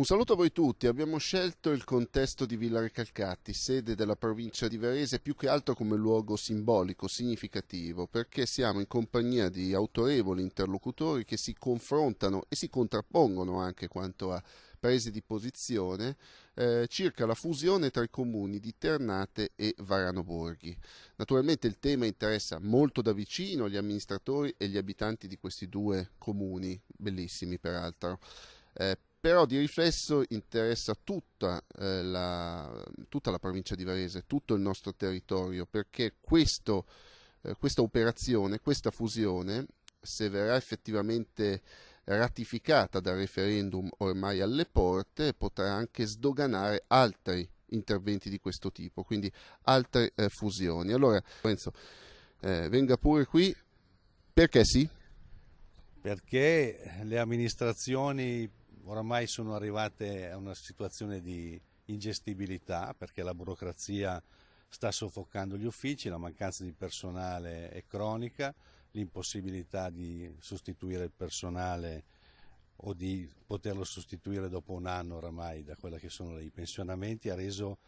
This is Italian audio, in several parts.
Un saluto a voi tutti, abbiamo scelto il contesto di Villa Recalcati, sede della provincia di Varese, più che altro come luogo simbolico, significativo, perché siamo in compagnia di autorevoli interlocutori che si confrontano e si contrappongono anche quanto a prese di posizione eh, circa la fusione tra i comuni di Ternate e Varano Borghi. Naturalmente il tema interessa molto da vicino gli amministratori e gli abitanti di questi due comuni, bellissimi peraltro. Eh, però di riflesso interessa tutta, eh, la, tutta, la, provincia di Varese, tutto il nostro territorio, perché questo, eh, questa operazione, questa fusione, se verrà effettivamente ratificata dal referendum ormai alle porte, potrà anche sdoganare altri interventi di questo tipo, quindi altre eh, fusioni. Allora, Lorenzo, eh, venga pure qui, perché sì? Perché le amministrazioni oramai sono arrivate a una situazione di ingestibilità perché la burocrazia sta soffocando gli uffici, la mancanza di personale è cronica, l'impossibilità di sostituire il personale o di poterlo sostituire dopo un anno oramai da quelli che sono i pensionamenti ha reso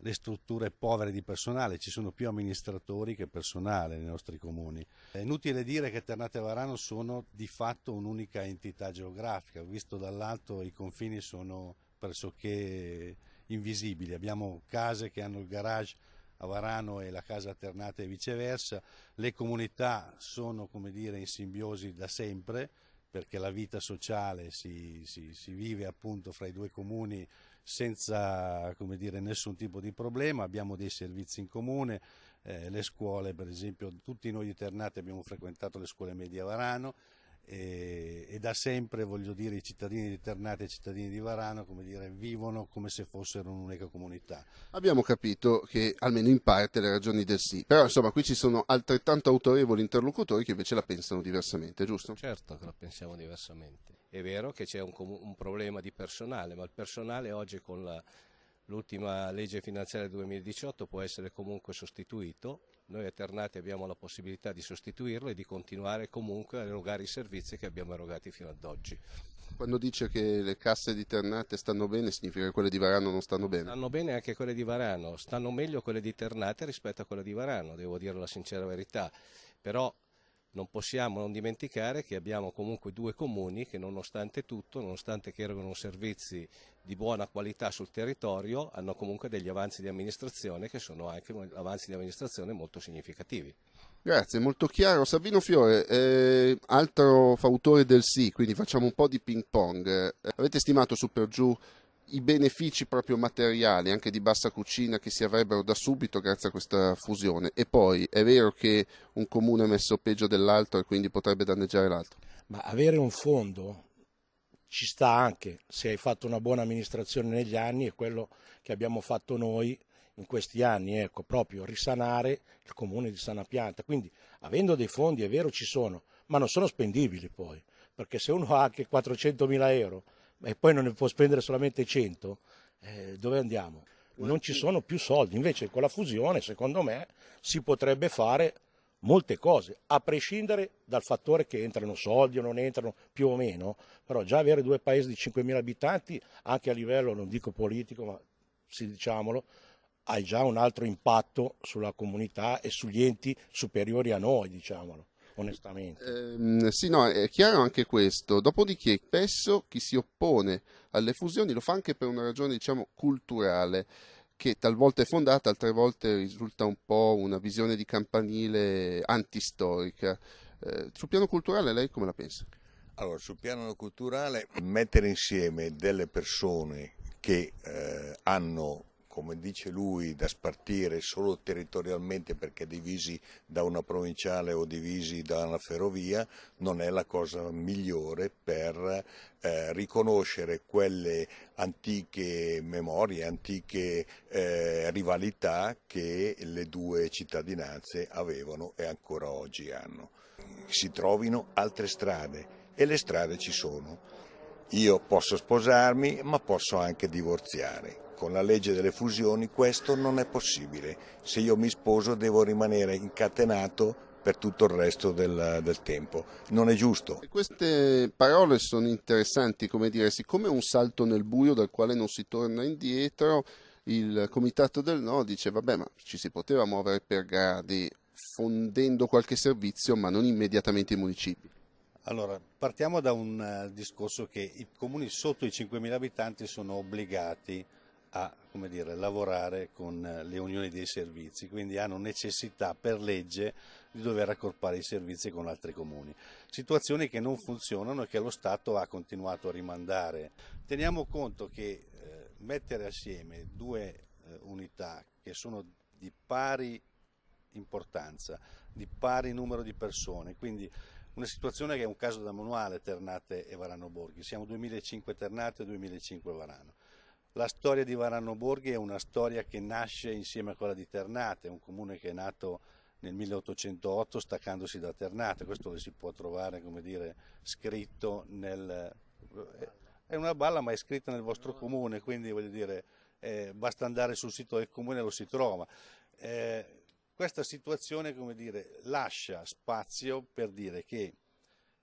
le strutture povere di personale, ci sono più amministratori che personale nei nostri comuni. È inutile dire che Ternate e Varano sono di fatto un'unica entità geografica, visto dall'alto i confini sono pressoché invisibili, abbiamo case che hanno il garage a Varano e la casa Ternate e viceversa, le comunità sono come dire in simbiosi da sempre, perché la vita sociale si, si, si, vive appunto fra i due comuni senza dire, nessun tipo di problema, abbiamo dei servizi in comune, eh, le scuole per esempio, tutti noi internati abbiamo frequentato le scuole media Varano, e, e, da sempre voglio dire i cittadini di Ternate e i cittadini di Varano come dire, vivono come se fossero un'unica comunità. Abbiamo capito che almeno in parte le ragioni del sì, però insomma qui ci sono altrettanto autorevoli interlocutori che invece la pensano diversamente, giusto? Certo che la pensiamo diversamente. È vero che c'è un, un problema di personale, ma il personale oggi con la, l'ultima legge finanziaria 2018 può essere comunque sostituito noi a Ternate abbiamo la possibilità di sostituirlo e di continuare comunque a erogare i servizi che abbiamo erogati fino ad oggi. Quando dice che le casse di Ternate stanno bene, significa che quelle di Varano non stanno bene? Stanno bene anche quelle di Varano, stanno meglio quelle di Ternate rispetto a quelle di Varano, devo dire la sincera verità. Però non possiamo non dimenticare che abbiamo comunque due comuni che nonostante tutto, nonostante che erogano servizi di buona qualità sul territorio, hanno comunque degli avanzi di amministrazione che sono anche avanzi di amministrazione molto significativi. Grazie, molto chiaro. Sabino Fiore, eh, altro fautore del sì, quindi facciamo un po' di ping pong. Eh, avete stimato su per giù i benefici proprio materiali, anche di bassa cucina, che si avrebbero da subito grazie a questa fusione. E poi è vero che un comune è messo peggio dell'altro e quindi potrebbe danneggiare l'altro. Ma avere un fondo ci sta anche se hai fatto una buona amministrazione negli anni e quello che abbiamo fatto noi in questi anni, ecco, proprio risanare il comune di Sana Pianta. Quindi avendo dei fondi, è vero, ci sono, ma non sono spendibili poi, perché se uno ha anche 400.000 euro e poi non ne può spendere solamente 100, eh, dove andiamo? Non ci sono più soldi, invece con la fusione secondo me si potrebbe fare molte cose, a prescindere dal fattore che entrano soldi o non entrano più o meno, però già avere due paesi di 5.000 abitanti, anche a livello, non dico politico, ma sì diciamolo, hai già un altro impatto sulla comunità e sugli enti superiori a noi, diciamolo onestamente. Eh, sì, no, è chiaro anche questo. Dopodiché, spesso chi si oppone alle fusioni lo fa anche per una ragione, diciamo, culturale che talvolta è fondata, altre volte risulta un po' una visione di campanile antistorica. Eh, sul piano culturale lei come la pensa? Allora, sul piano culturale mettere insieme delle persone che eh, hanno come dice lui, da spartire solo territorialmente perché divisi da una provinciale o divisi da una ferrovia, non è la cosa migliore per eh, riconoscere quelle antiche memorie, antiche eh, rivalità che le due cittadinanze avevano e ancora oggi hanno. Si trovino altre strade e le strade ci sono. Io posso sposarmi ma posso anche divorziare con la legge delle fusioni questo non è possibile. Se io mi sposo devo rimanere incatenato per tutto il resto del, del tempo. Non è giusto. queste parole sono interessanti, come dire, siccome è un salto nel buio dal quale non si torna indietro, il comitato del no dice vabbè ma ci si poteva muovere per gradi fondendo qualche servizio ma non immediatamente i municipi. Allora, partiamo da un eh, discorso che i comuni sotto i 5.000 abitanti sono obbligati a dire, lavorare con eh, le unioni dei servizi, quindi hanno necessità per legge di dover accorpare i servizi con altri comuni. Situazioni che non funzionano e che lo Stato ha continuato a rimandare. Teniamo conto che eh, mettere assieme due eh, unità che sono di pari importanza, di pari numero di persone, quindi una situazione che è un caso da manuale Ternate e Varano Borghi, siamo 2005 Ternate e 2005 Varano. La storia di Varano Borghi è una storia che nasce insieme a quella di Ternate, un comune che è nato nel 1808 staccandosi da Ternate, questo lo si può trovare dire, scritto nel... Eh, è una balla ma è scritta nel vostro comune, quindi dire, eh, basta andare sul sito del comune e lo si trova. Eh, questa situazione dire, lascia spazio per dire che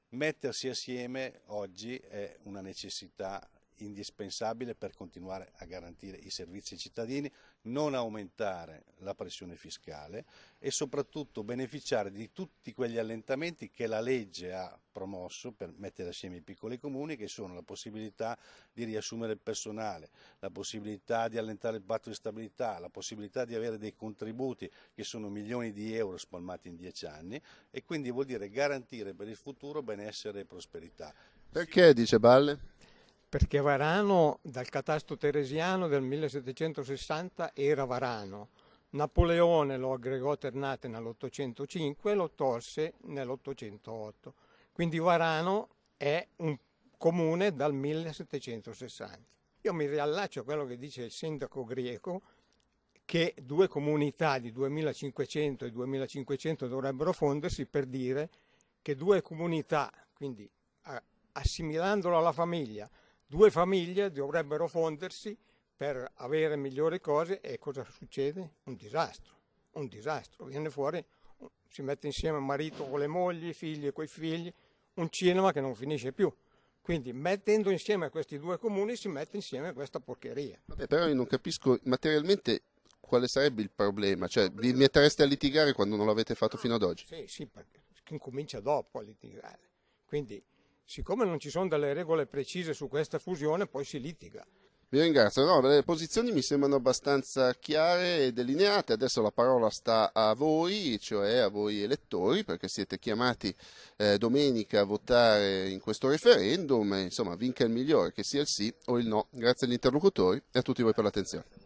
mettersi assieme oggi è una necessità indispensabile per continuare a garantire i servizi ai cittadini, non aumentare la pressione fiscale e soprattutto beneficiare di tutti quegli allentamenti che la legge ha promosso per mettere assieme i piccoli comuni che sono la possibilità di riassumere il personale, la possibilità di allentare il patto di stabilità, la possibilità di avere dei contributi che sono milioni di euro spalmati in dieci anni e quindi vuol dire garantire per il futuro benessere e prosperità. Perché dice Balle? perché Varano dal catasto teresiano del 1760 era Varano. Napoleone lo aggregò a Ternate nell'805 e lo tolse nell'808. Quindi Varano è un comune dal 1760. Io mi riallaccio a quello che dice il sindaco greco che due comunità di 2500 e 2500 dovrebbero fondersi per dire che due comunità, quindi assimilandolo alla famiglia, Due famiglie dovrebbero fondersi per avere migliori cose e cosa succede? Un disastro, un disastro. Viene fuori, si mette insieme marito con le mogli, figli con i figli, un cinema che non finisce più. Quindi mettendo insieme questi due comuni si mette insieme questa porcheria. Vabbè, però io non capisco materialmente quale sarebbe il problema? Cioè, vi mettereste a litigare quando non l'avete fatto fino ad oggi? Sì, sì, perché incomincia dopo a litigare. Quindi siccome non ci sono delle regole precise su questa fusione, poi si litiga. Vi ringrazio, no, le posizioni mi sembrano abbastanza chiare e delineate, adesso la parola sta a voi, cioè a voi elettori, perché siete chiamati eh, domenica a votare in questo referendum, insomma vinca il migliore, che sia il sì o il no. Grazie agli interlocutori e a tutti voi per l'attenzione.